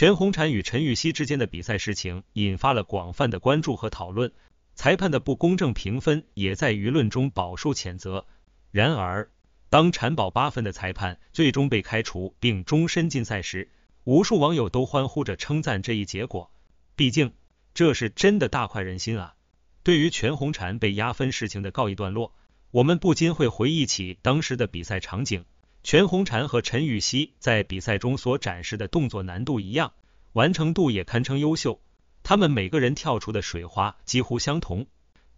全红婵与陈芋汐之间的比赛实情引发了广泛的关注和讨论，裁判的不公正评分也在舆论中饱受谴责。然而，当婵宝八分的裁判最终被开除并终身禁赛时，无数网友都欢呼着称赞这一结果，毕竟这是真的大快人心啊！对于全红婵被压分事情的告一段落，我们不禁会回忆起当时的比赛场景。全红婵和陈芋汐在比赛中所展示的动作难度一样，完成度也堪称优秀。他们每个人跳出的水花几乎相同，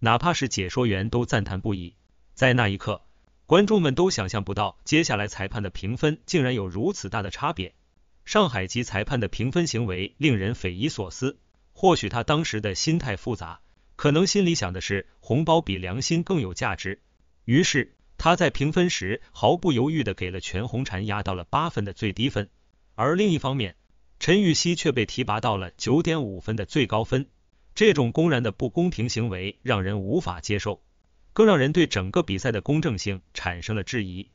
哪怕是解说员都赞叹不已。在那一刻，观众们都想象不到接下来裁判的评分竟然有如此大的差别。上海籍裁判的评分行为令人匪夷所思。或许他当时的心态复杂，可能心里想的是红包比良心更有价值，于是。他在评分时毫不犹豫地给了全红婵压到了八分的最低分，而另一方面，陈芋汐却被提拔到了九点五分的最高分。这种公然的不公平行为让人无法接受，更让人对整个比赛的公正性产生了质疑。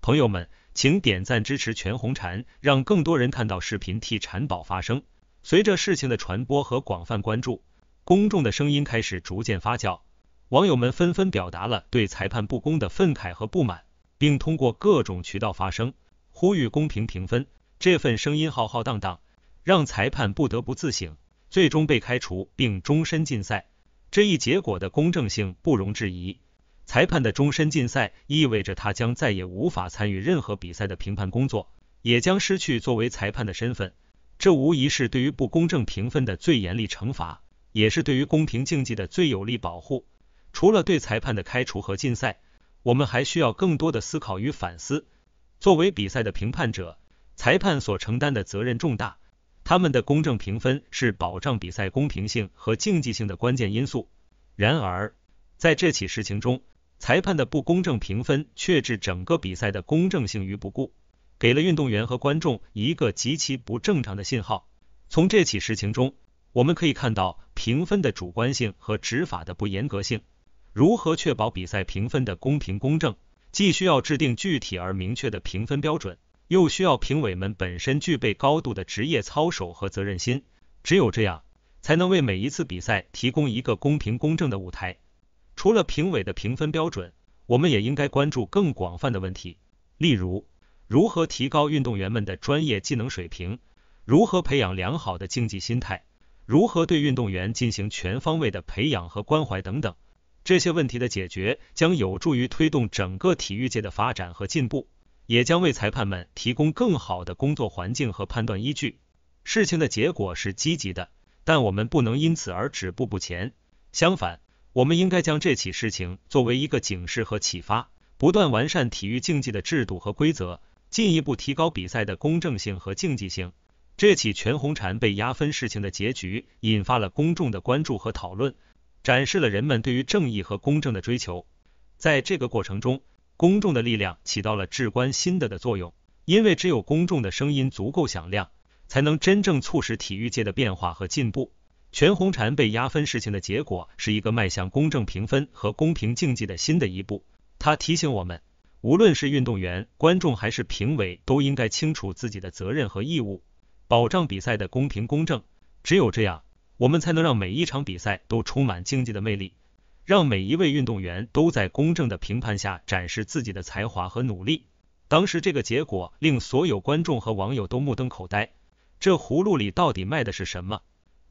朋友们，请点赞支持全红婵，让更多人看到视频，替婵宝发声。随着事情的传播和广泛关注，公众的声音开始逐渐发酵。网友们纷纷表达了对裁判不公的愤慨和不满，并通过各种渠道发声，呼吁公平评分。这份声音浩浩荡荡，让裁判不得不自省，最终被开除并终身禁赛。这一结果的公正性不容置疑。裁判的终身禁赛意味着他将再也无法参与任何比赛的评判工作，也将失去作为裁判的身份。这无疑是对于不公正评分的最严厉惩罚，也是对于公平竞技的最有力保护。除了对裁判的开除和禁赛，我们还需要更多的思考与反思。作为比赛的评判者，裁判所承担的责任重大，他们的公正评分是保障比赛公平性和竞技性的关键因素。然而，在这起事情中，裁判的不公正评分却置整个比赛的公正性于不顾，给了运动员和观众一个极其不正常的信号。从这起事情中，我们可以看到评分的主观性和执法的不严格性。如何确保比赛评分的公平公正？既需要制定具体而明确的评分标准，又需要评委们本身具备高度的职业操守和责任心。只有这样，才能为每一次比赛提供一个公平公正的舞台。除了评委的评分标准，我们也应该关注更广泛的问题，例如如何提高运动员们的专业技能水平，如何培养良好的竞技心态，如何对运动员进行全方位的培养和关怀等等。这些问题的解决将有助于推动整个体育界的发展和进步，也将为裁判们提供更好的工作环境和判断依据。事情的结果是积极的，但我们不能因此而止步不前。相反，我们应该将这起事情作为一个警示和启发，不断完善体育竞技的制度和规则，进一步提高比赛的公正性和竞技性。这起全红婵被压分事情的结局引发了公众的关注和讨论。展示了人们对于正义和公正的追求，在这个过程中，公众的力量起到了至关新的的作用，因为只有公众的声音足够响亮，才能真正促使体育界的变化和进步。全红婵被压分事情的结果是一个迈向公正评分和公平竞技的新的一步。他提醒我们，无论是运动员、观众还是评委，都应该清楚自己的责任和义务，保障比赛的公平公正。只有这样。我们才能让每一场比赛都充满竞技的魅力，让每一位运动员都在公正的评判下展示自己的才华和努力。当时这个结果令所有观众和网友都目瞪口呆，这葫芦里到底卖的是什么？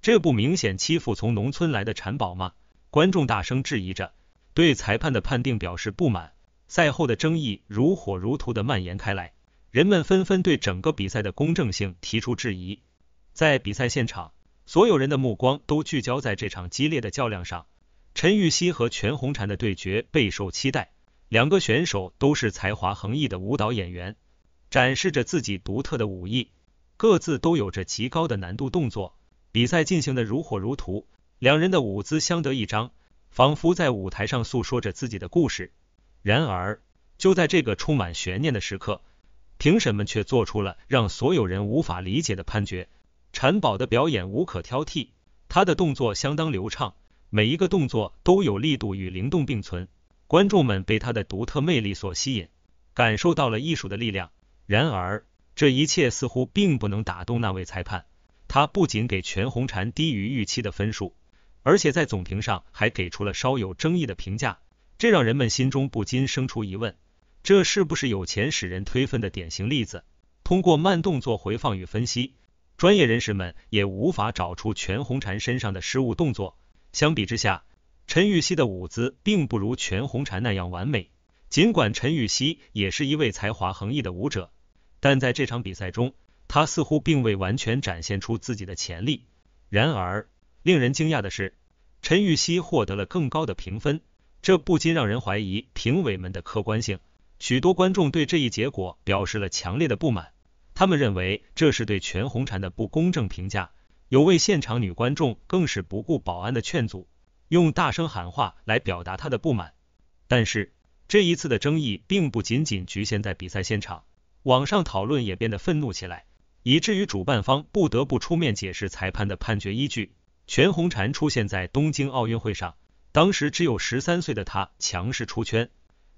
这不明显欺负从农村来的产宝吗？观众大声质疑着，对裁判的判定表示不满。赛后的争议如火如荼地蔓延开来，人们纷纷对整个比赛的公正性提出质疑。在比赛现场。所有人的目光都聚焦在这场激烈的较量上。陈玉汐和全红婵的对决备受期待，两个选手都是才华横溢的舞蹈演员，展示着自己独特的舞艺，各自都有着极高的难度动作。比赛进行得如火如荼，两人的舞姿相得益彰，仿佛在舞台上诉说着自己的故事。然而，就在这个充满悬念的时刻，评审们却做出了让所有人无法理解的判决。缠宝的表演无可挑剔，他的动作相当流畅，每一个动作都有力度与灵动并存。观众们被他的独特魅力所吸引，感受到了艺术的力量。然而，这一切似乎并不能打动那位裁判。他不仅给全红婵低于预期的分数，而且在总评上还给出了稍有争议的评价，这让人们心中不禁生出疑问：这是不是有钱使人推分的典型例子？通过慢动作回放与分析。专业人士们也无法找出全红婵身上的失误动作。相比之下，陈芋汐的舞姿并不如全红婵那样完美。尽管陈芋汐也是一位才华横溢的舞者，但在这场比赛中，她似乎并未完全展现出自己的潜力。然而，令人惊讶的是，陈芋汐获得了更高的评分，这不禁让人怀疑评委们的客观性。许多观众对这一结果表示了强烈的不满。他们认为这是对全红婵的不公正评价。有位现场女观众更是不顾保安的劝阻，用大声喊话来表达她的不满。但是这一次的争议并不仅仅局限在比赛现场，网上讨论也变得愤怒起来，以至于主办方不得不出面解释裁判的判决依据。全红婵出现在东京奥运会上，当时只有十三岁的她强势出圈，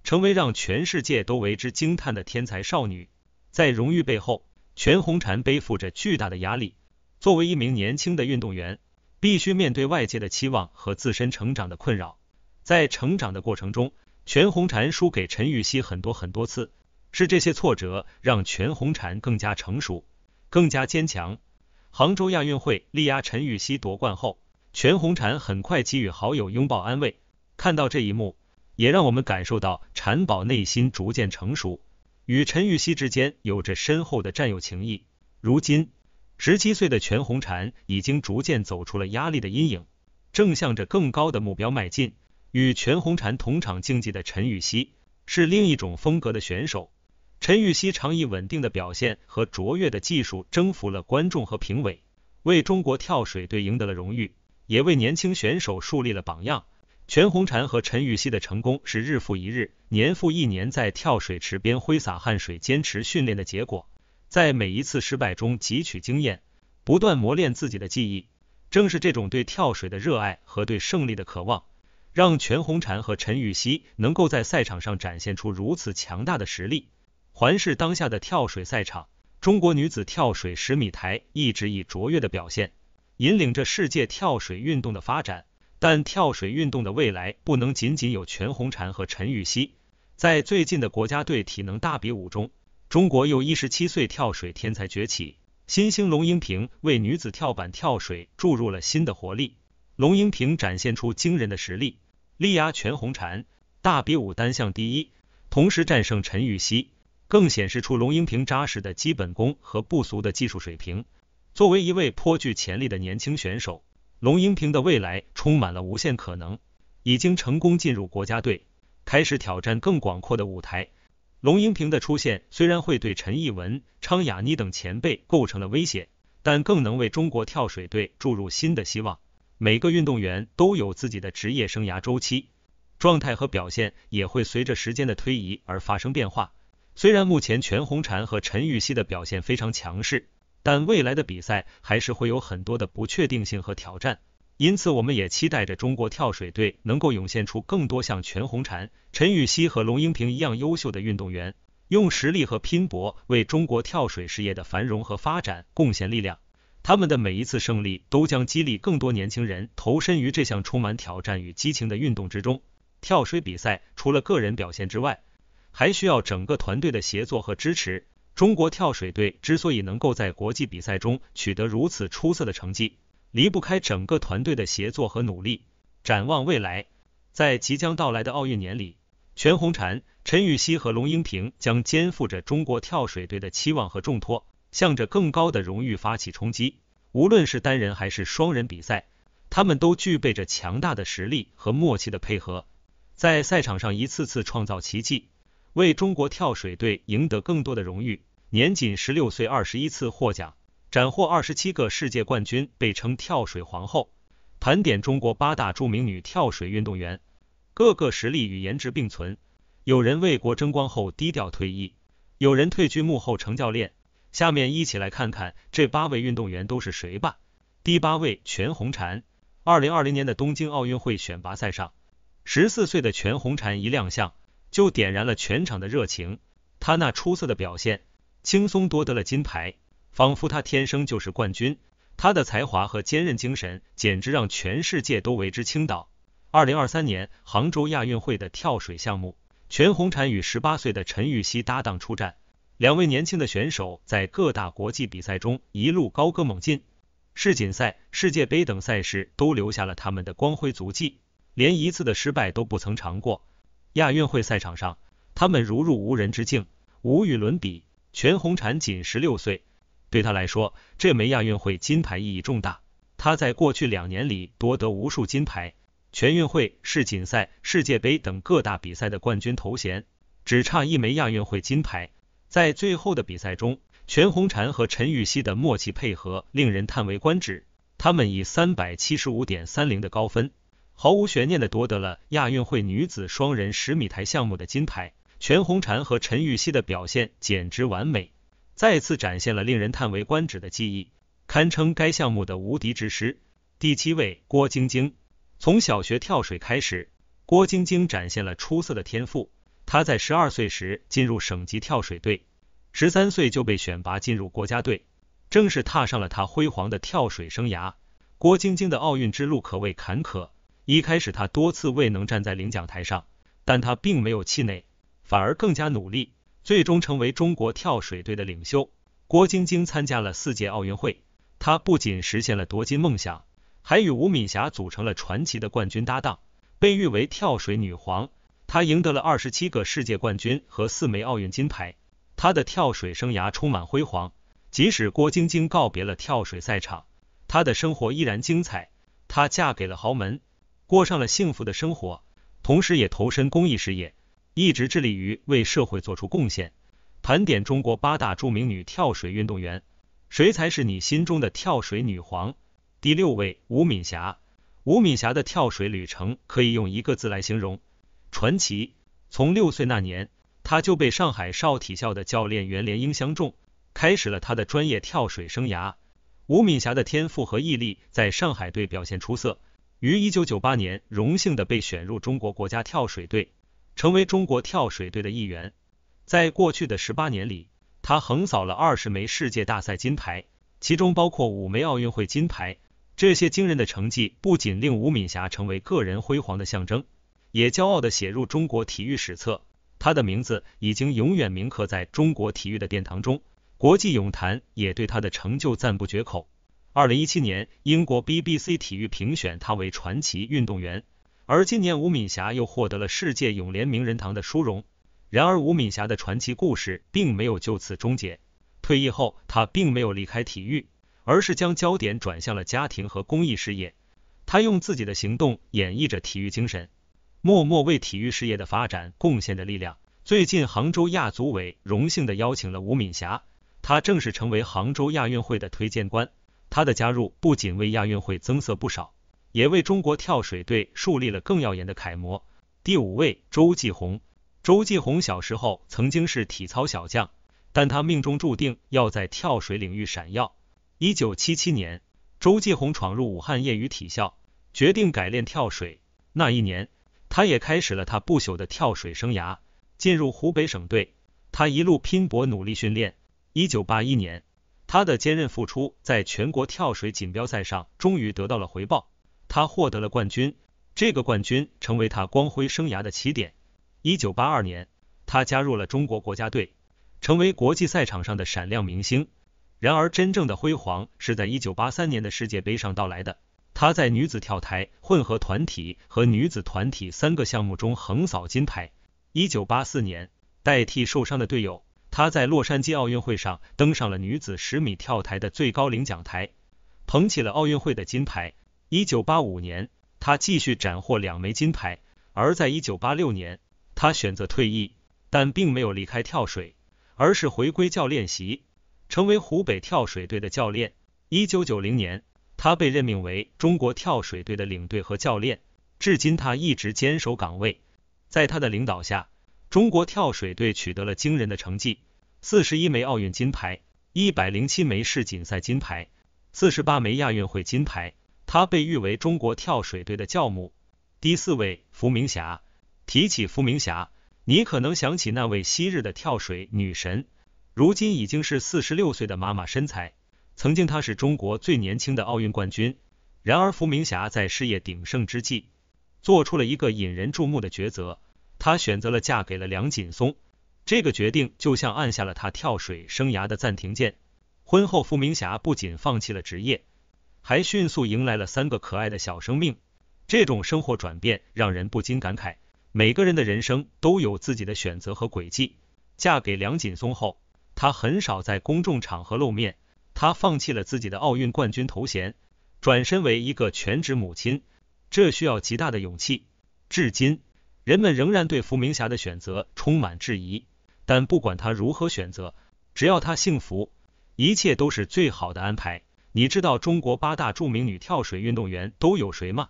成为让全世界都为之惊叹的天才少女。在荣誉背后，全红婵背负着巨大的压力，作为一名年轻的运动员，必须面对外界的期望和自身成长的困扰。在成长的过程中，全红婵输给陈芋汐很多很多次，是这些挫折让全红婵更加成熟，更加坚强。杭州亚运会力压陈芋汐夺冠后，全红婵很快给予好友拥抱安慰，看到这一幕，也让我们感受到婵宝内心逐渐成熟。与陈玉汐之间有着深厚的战友情谊。如今，十七岁的全红婵已经逐渐走出了压力的阴影，正向着更高的目标迈进。与全红婵同场竞技的陈玉汐是另一种风格的选手。陈玉汐常以稳定的表现和卓越的技术征服了观众和评委，为中国跳水队赢得了荣誉，也为年轻选手树立了榜样。全红婵和陈芋汐的成功是日复一日、年复一年在跳水池边挥洒汗水、坚持训练的结果。在每一次失败中汲取经验，不断磨练自己的技艺，正是这种对跳水的热爱和对胜利的渴望，让全红婵和陈芋汐能够在赛场上展现出如此强大的实力。环视当下的跳水赛场，中国女子跳水十米台一直以卓越的表现，引领着世界跳水运动的发展。但跳水运动的未来不能仅仅有全红婵和陈芋汐。在最近的国家队体能大比武中，中国又一十七岁跳水天才崛起，新星龙英平为女子跳板跳水注入了新的活力。龙英平展现出惊人的实力，力压全红婵，大比武单项第一，同时战胜陈芋汐，更显示出龙英平扎实的基本功和不俗的技术水平。作为一位颇具潜力的年轻选手。龙英平的未来充满了无限可能，已经成功进入国家队，开始挑战更广阔的舞台。龙英平的出现虽然会对陈艺文、昌雅妮等前辈构成了威胁，但更能为中国跳水队注入新的希望。每个运动员都有自己的职业生涯周期，状态和表现也会随着时间的推移而发生变化。虽然目前全红婵和陈芋汐的表现非常强势。但未来的比赛还是会有很多的不确定性和挑战，因此我们也期待着中国跳水队能够涌现出更多像全红婵、陈芋汐和龙英平一样优秀的运动员，用实力和拼搏为中国跳水事业的繁荣和发展贡献力量。他们的每一次胜利都将激励更多年轻人投身于这项充满挑战与激情的运动之中。跳水比赛除了个人表现之外，还需要整个团队的协作和支持。中国跳水队之所以能够在国际比赛中取得如此出色的成绩，离不开整个团队的协作和努力。展望未来，在即将到来的奥运年里，全红婵、陈芋汐和龙英平将肩负着中国跳水队的期望和重托，向着更高的荣誉发起冲击。无论是单人还是双人比赛，他们都具备着强大的实力和默契的配合，在赛场上一次次创造奇迹，为中国跳水队赢得更多的荣誉。年仅十六岁，二十一次获奖，斩获二十七个世界冠军，被称跳水皇后。盘点中国八大著名女跳水运动员，各个实力与颜值并存。有人为国争光后低调退役，有人退居幕后成教练。下面一起来看看这八位运动员都是谁吧。第八位全红婵，二零二零年的东京奥运会选拔赛上，十四岁的全红婵一亮相就点燃了全场的热情，她那出色的表现。轻松夺得了金牌，仿佛他天生就是冠军。他的才华和坚韧精神简直让全世界都为之倾倒。二零二三年杭州亚运会的跳水项目，全红婵与十八岁的陈芋汐搭档出战，两位年轻的选手在各大国际比赛中一路高歌猛进，世锦赛、世界杯等赛事都留下了他们的光辉足迹，连一次的失败都不曾尝过。亚运会赛场上，他们如入无人之境，无与伦比。全红婵仅十六岁，对她来说，这枚亚运会金牌意义重大。她在过去两年里夺得无数金牌，全运会、世锦赛、世界杯等各大比赛的冠军头衔，只差一枚亚运会金牌。在最后的比赛中，全红婵和陈芋汐的默契配合令人叹为观止。他们以三百七十五点三零的高分，毫无悬念的夺得了亚运会女子双人十米台项目的金牌。全红婵和陈芋汐的表现简直完美，再次展现了令人叹为观止的技艺，堪称该项目的无敌之师。第七位郭晶晶，从小学跳水开始，郭晶晶展现了出色的天赋。她在十二岁时进入省级跳水队，十三岁就被选拔进入国家队，正式踏上了她辉煌的跳水生涯。郭晶晶的奥运之路可谓坎坷，一开始她多次未能站在领奖台上，但她并没有气馁。反而更加努力，最终成为中国跳水队的领袖。郭晶晶参加了四届奥运会，她不仅实现了夺金梦想，还与吴敏霞组成了传奇的冠军搭档，被誉为跳水女皇。她赢得了二十七个世界冠军和四枚奥运金牌，她的跳水生涯充满辉煌。即使郭晶晶告别了跳水赛场，她的生活依然精彩。她嫁给了豪门，过上了幸福的生活，同时也投身公益事业。一直致力于为社会做出贡献。盘点中国八大著名女跳水运动员，谁才是你心中的跳水女皇？第六位吴敏霞。吴敏霞的跳水旅程可以用一个字来形容：传奇。从六岁那年，她就被上海少体校的教练袁连英相中，开始了她的专业跳水生涯。吴敏霞的天赋和毅力在上海队表现出色，于一九九八年荣幸的被选入中国国家跳水队。成为中国跳水队的一员，在过去的十八年里，他横扫了二十枚世界大赛金牌，其中包括五枚奥运会金牌。这些惊人的成绩不仅令吴敏霞成为个人辉煌的象征，也骄傲地写入中国体育史册。他的名字已经永远铭刻在中国体育的殿堂中。国际泳坛也对他的成就赞不绝口。二零一七年，英国 BBC 体育评选他为传奇运动员。而今年，吴敏霞又获得了世界泳联名人堂的殊荣。然而，吴敏霞的传奇故事并没有就此终结。退役后，她并没有离开体育，而是将焦点转向了家庭和公益事业。她用自己的行动演绎着体育精神，默默为体育事业的发展贡献着力量。最近，杭州亚组委荣幸地邀请了吴敏霞，她正式成为杭州亚运会的推荐官。她的加入不仅为亚运会增色不少。也为中国跳水队树立了更耀眼的楷模。第五位，周继红。周继红小时候曾经是体操小将，但他命中注定要在跳水领域闪耀。一九七七年，周继红闯入武汉业余体校，决定改练跳水。那一年，他也开始了他不朽的跳水生涯。进入湖北省队，他一路拼搏努力训练。一九八一年，他的坚韧付出在全国跳水锦标赛上终于得到了回报。他获得了冠军，这个冠军成为他光辉生涯的起点。一九八二年，他加入了中国国家队，成为国际赛场上的闪亮明星。然而，真正的辉煌是在一九八三年的世界杯上到来的。他在女子跳台、混合团体和女子团体三个项目中横扫金牌。一九八四年，代替受伤的队友，他在洛杉矶奥运会上登上了女子十米跳台的最高领奖台，捧起了奥运会的金牌。一九八五年，他继续斩获两枚金牌。而在一九八六年，他选择退役，但并没有离开跳水，而是回归教练席，成为湖北跳水队的教练。一九九零年，他被任命为中国跳水队的领队和教练，至今他一直坚守岗位。在他的领导下，中国跳水队取得了惊人的成绩：四十一枚奥运金牌，一百零七枚世锦赛金牌，四十八枚亚运会金牌。她被誉为中国跳水队的教母。第四位，伏明霞。提起伏明霞，你可能想起那位昔日的跳水女神，如今已经是四十六岁的妈妈身材。曾经，她是中国最年轻的奥运冠军。然而，伏明霞在事业鼎盛之际，做出了一个引人注目的抉择，她选择了嫁给了梁锦松。这个决定就像按下了她跳水生涯的暂停键。婚后，伏明霞不仅放弃了职业。还迅速迎来了三个可爱的小生命，这种生活转变让人不禁感慨，每个人的人生都有自己的选择和轨迹。嫁给梁锦松后，她很少在公众场合露面，她放弃了自己的奥运冠军头衔，转身为一个全职母亲，这需要极大的勇气。至今，人们仍然对伏明霞的选择充满质疑，但不管她如何选择，只要她幸福，一切都是最好的安排。你知道中国八大著名女跳水运动员都有谁吗？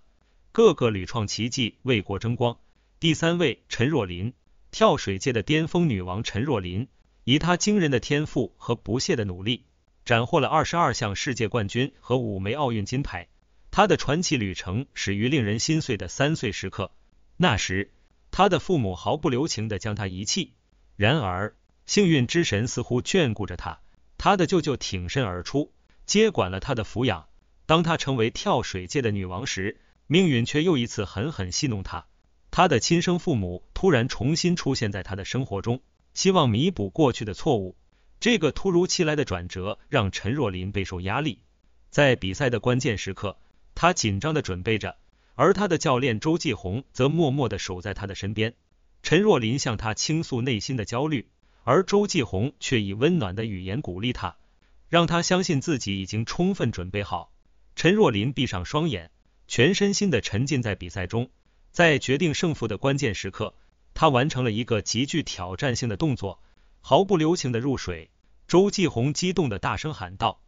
个个屡创奇迹，为国争光。第三位，陈若琳，跳水界的巅峰女王。陈若琳以她惊人的天赋和不懈的努力，斩获了二十二项世界冠军和五枚奥运金牌。她的传奇旅程始于令人心碎的三岁时刻，那时她的父母毫不留情的将她遗弃。然而，幸运之神似乎眷顾着她，她的舅舅挺身而出。接管了他的抚养。当他成为跳水界的女王时，命运却又一次狠狠戏弄他。他的亲生父母突然重新出现在他的生活中，希望弥补过去的错误。这个突如其来的转折让陈若琳备受压力。在比赛的关键时刻，他紧张的准备着，而他的教练周继红则默默的守在他的身边。陈若琳向他倾诉内心的焦虑，而周继红却以温暖的语言鼓励他。让他相信自己已经充分准备好。陈若琳闭上双眼，全身心的沉浸在比赛中。在决定胜负的关键时刻，他完成了一个极具挑战性的动作，毫不留情的入水。周继红激动地大声喊道：“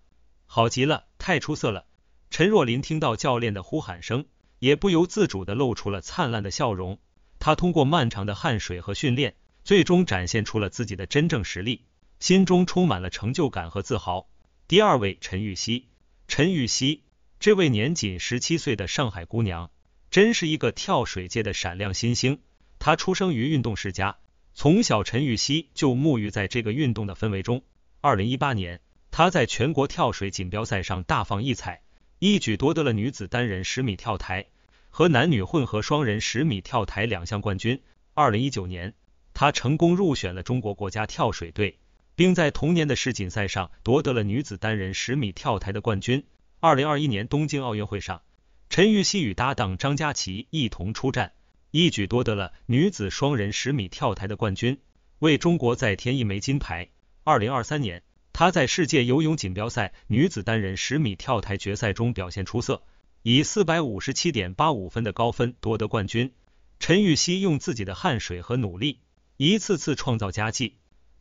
好极了，太出色了！”陈若琳听到教练的呼喊声，也不由自主地露出了灿烂的笑容。她通过漫长的汗水和训练，最终展现出了自己的真正实力。心中充满了成就感和自豪。第二位，陈芋汐。陈芋汐，这位年仅十七岁的上海姑娘，真是一个跳水界的闪亮新星。她出生于运动世家，从小陈芋汐就沐浴在这个运动的氛围中。二零一八年，她在全国跳水锦标赛上大放异彩，一举夺得了女子单人十米跳台和男女混合双人十米跳台两项冠军。二零一九年，她成功入选了中国国家跳水队。并在同年的世锦赛上夺得了女子单人十米跳台的冠军。二零二一年东京奥运会上，陈芋汐与搭档张家齐一同出战，一举夺得了女子双人十米跳台的冠军，为中国再添一枚金牌。二零二三年，她在世界游泳锦标赛女子单人十米跳台决赛中表现出色，以四百五十七点八五分的高分夺得冠军。陈芋汐用自己的汗水和努力，一次次创造佳绩。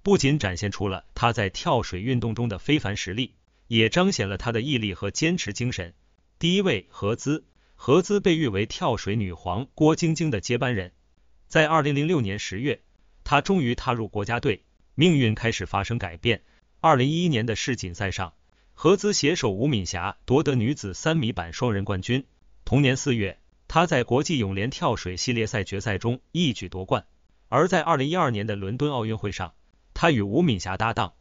不仅展现出了他在跳水运动中的非凡实力，也彰显了他的毅力和坚持精神。第一位何姿，何姿被誉为跳水女皇郭晶晶的接班人。在二零零六年十月，她终于踏入国家队，命运开始发生改变。二零一一年的世锦赛上，何姿携手吴敏霞夺得女子三米板双人冠军。同年四月，她在国际泳联跳水系列赛决赛中一举夺冠。而在二零一二年的伦敦奥运会上，她与吴敏霞搭档，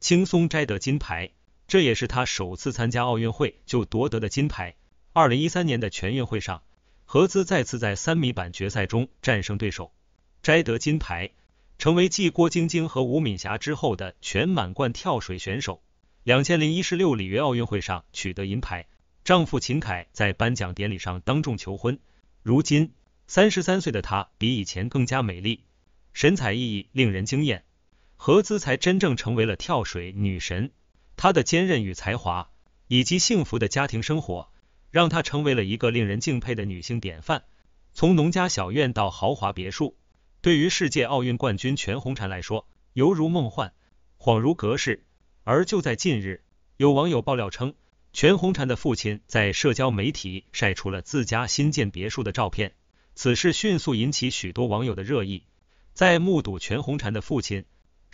轻松摘得金牌，这也是她首次参加奥运会就夺得的金牌。二零一三年的全运会上，何姿再次在三米板决赛中战胜对手，摘得金牌，成为继郭晶晶和吴敏霞之后的全满贯跳水选手。两千零一十六里约奥运会上取得银牌，丈夫秦凯在颁奖典礼上当众求婚。如今三十三岁的她比以前更加美丽，神采奕奕，令人惊艳。何姿才真正成为了跳水女神，她的坚韧与才华，以及幸福的家庭生活，让她成为了一个令人敬佩的女性典范。从农家小院到豪华别墅，对于世界奥运冠军全红婵来说，犹如梦幻，恍如隔世。而就在近日，有网友爆料称，全红婵的父亲在社交媒体晒出了自家新建别墅的照片，此事迅速引起许多网友的热议。在目睹全红婵的父亲。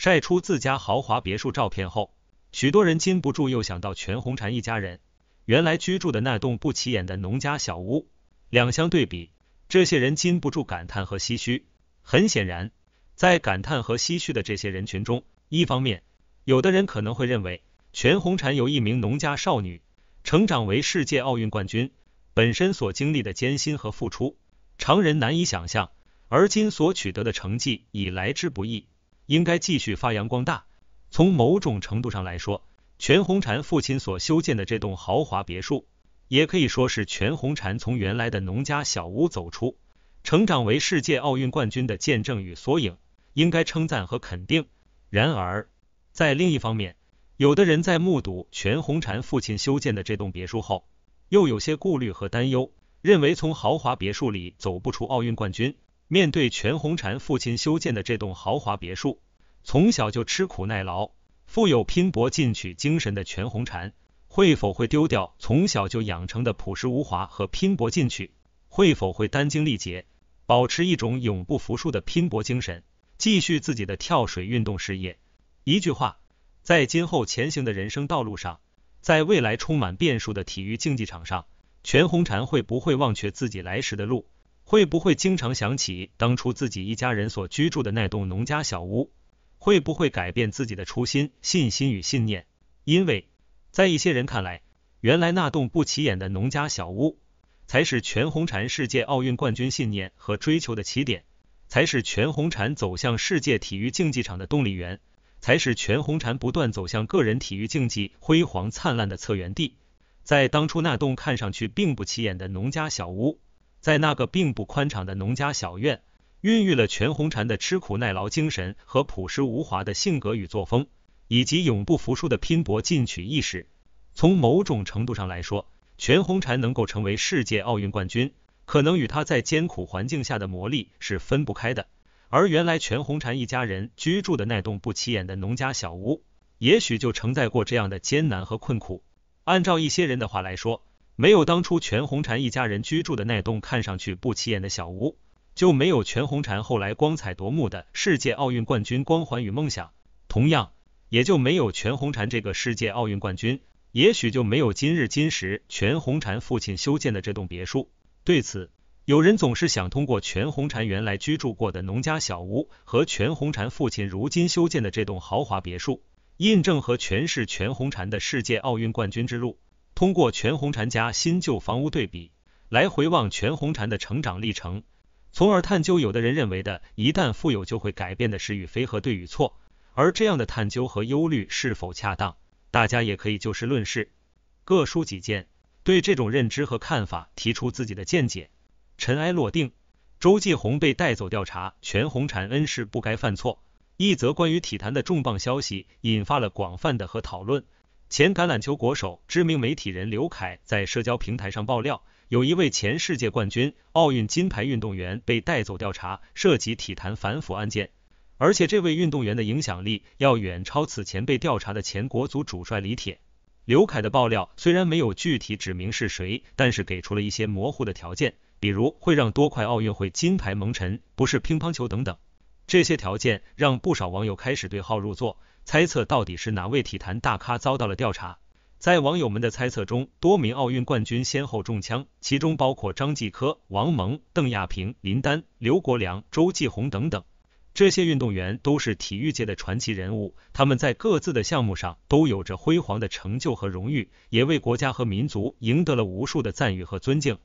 晒出自家豪华别墅照片后，许多人禁不住又想到全红婵一家人原来居住的那栋不起眼的农家小屋。两相对比，这些人禁不住感叹和唏嘘。很显然，在感叹和唏嘘的这些人群中，一方面，有的人可能会认为，全红婵由一名农家少女成长为世界奥运冠军，本身所经历的艰辛和付出，常人难以想象；而今所取得的成绩，已来之不易。应该继续发扬光大。从某种程度上来说，全红婵父亲所修建的这栋豪华别墅，也可以说是全红婵从原来的农家小屋走出，成长为世界奥运冠军的见证与缩影，应该称赞和肯定。然而，在另一方面，有的人在目睹全红婵父亲修建的这栋别墅后，又有些顾虑和担忧，认为从豪华别墅里走不出奥运冠军。面对全红婵父亲修建的这栋豪华别墅，从小就吃苦耐劳、富有拼搏进取精神的全红婵，会否会丢掉从小就养成的朴实无华和拼搏进取？会否会殚精竭保持一种永不服输的拼搏精神，继续自己的跳水运动事业？一句话，在今后前行的人生道路上，在未来充满变数的体育竞技场上，全红婵会不会忘却自己来时的路？会不会经常想起当初自己一家人所居住的那栋农家小屋？会不会改变自己的初心、信心与信念？因为，在一些人看来，原来那栋不起眼的农家小屋，才是全红婵世界奥运冠军信念和追求的起点，才是全红婵走向世界体育竞技场的动力源，才是全红婵不断走向个人体育竞技辉煌灿烂的策源地。在当初那栋看上去并不起眼的农家小屋。在那个并不宽敞的农家小院，孕育了全红婵的吃苦耐劳精神和朴实无华的性格与作风，以及永不服输的拼搏进取意识。从某种程度上来说，全红婵能够成为世界奥运冠军，可能与他在艰苦环境下的磨砺是分不开的。而原来全红婵一家人居住的那栋不起眼的农家小屋，也许就承载过这样的艰难和困苦。按照一些人的话来说，没有当初全红婵一家人居住的那栋看上去不起眼的小屋，就没有全红婵后来光彩夺目的世界奥运冠军光环与梦想。同样，也就没有全红婵这个世界奥运冠军，也许就没有今日今时全红婵父亲修建的这栋别墅。对此，有人总是想通过全红婵原来居住过的农家小屋和全红婵父亲如今修建的这栋豪华别墅，印证和诠释全红婵的世界奥运冠军之路。通过全红婵家新旧房屋对比，来回望全红婵的成长历程，从而探究有的人认为的，一旦富有就会改变的是与非和对与错。而这样的探究和忧虑是否恰当，大家也可以就事论事，各抒己见，对这种认知和看法提出自己的见解。尘埃落定，周继红被带走调查，全红婵恩师不该犯错。一则关于体坛的重磅消息，引发了广泛的和讨论。前橄榄球国手、知名媒体人刘凯在社交平台上爆料，有一位前世界冠军、奥运金牌运动员被带走调查，涉及体坛反腐案件。而且这位运动员的影响力要远超此前被调查的前国足主帅李铁。刘凯的爆料虽然没有具体指明是谁，但是给出了一些模糊的条件，比如会让多块奥运会金牌蒙尘，不是乒乓球等等。这些条件让不少网友开始对号入座，猜测到底是哪位体坛大咖遭到了调查。在网友们的猜测中，多名奥运冠军先后中枪，其中包括张继科、王蒙、邓亚萍、林丹、刘国梁、周继红等等。这些运动员都是体育界的传奇人物，他们在各自的项目上都有着辉煌的成就和荣誉，也为国家和民族赢得了无数的赞誉和尊敬。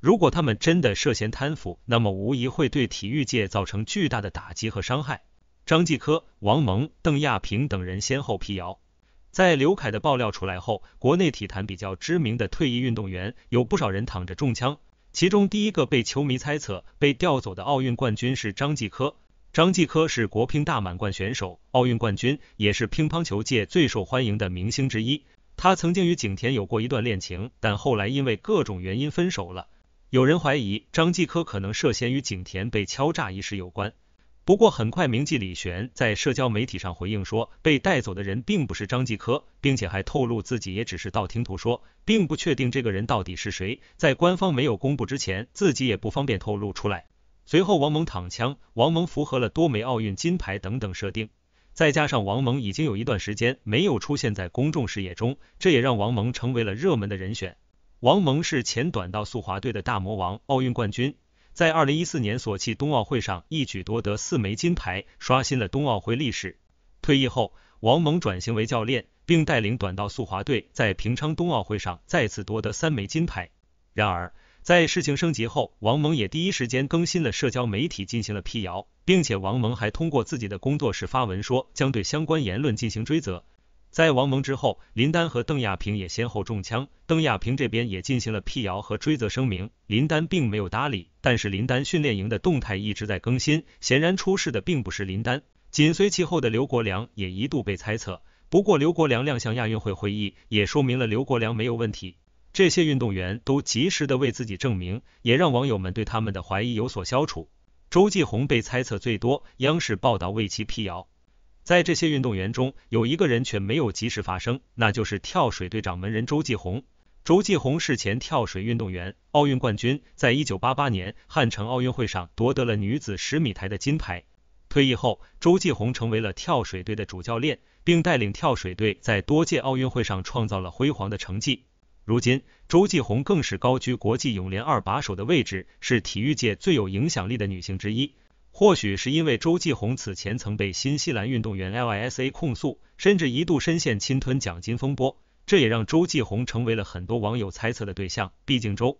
如果他们真的涉嫌贪腐，那么无疑会对体育界造成巨大的打击和伤害。张继科、王蒙、邓亚萍等人先后辟谣。在刘凯的爆料出来后，国内体坛比较知名的退役运动员有不少人躺着中枪，其中第一个被球迷猜测被调走的奥运冠军是张继科。张继科是国乒大满贯选手、奥运冠军，也是乒乓球界最受欢迎的明星之一。他曾经与景甜有过一段恋情，但后来因为各种原因分手了。有人怀疑张继科可能涉嫌与景甜被敲诈一事有关，不过很快，名记李璇在社交媒体上回应说，被带走的人并不是张继科，并且还透露自己也只是道听途说，并不确定这个人到底是谁，在官方没有公布之前，自己也不方便透露出来。随后，王蒙躺枪，王蒙符合了多枚奥运金牌等等设定，再加上王蒙已经有一段时间没有出现在公众视野中，这也让王蒙成为了热门的人选。王蒙是前短道速滑队的大魔王，奥运冠军，在2014年索契冬奥会上一举夺得四枚金牌，刷新了冬奥会历史。退役后，王蒙转型为教练，并带领短道速滑队在平昌冬奥会上再次夺得三枚金牌。然而，在事情升级后，王蒙也第一时间更新了社交媒体进行了辟谣，并且王蒙还通过自己的工作室发文说将对相关言论进行追责。在王蒙之后，林丹和邓亚萍也先后中枪，邓亚萍这边也进行了辟谣和追责声明，林丹并没有搭理。但是林丹训练营的动态一直在更新，显然出事的并不是林丹。紧随其后的刘国梁也一度被猜测，不过刘国梁亮相亚运会会议也说明了刘国梁没有问题。这些运动员都及时的为自己证明，也让网友们对他们的怀疑有所消除。周继红被猜测最多，央视报道为其辟谣。在这些运动员中，有一个人却没有及时发声，那就是跳水队掌门人周继红。周继红是前跳水运动员，奥运冠军，在一九八八年汉城奥运会上夺得了女子十米台的金牌。退役后，周继红成为了跳水队的主教练，并带领跳水队在多届奥运会上创造了辉煌的成绩。如今，周继红更是高居国际泳联二把手的位置，是体育界最有影响力的女性之一。或许是因为周继红此前曾被新西兰运动员 LISA 控诉，甚至一度深陷侵吞奖金风波，这也让周继红成为了很多网友猜测的对象。毕竟周。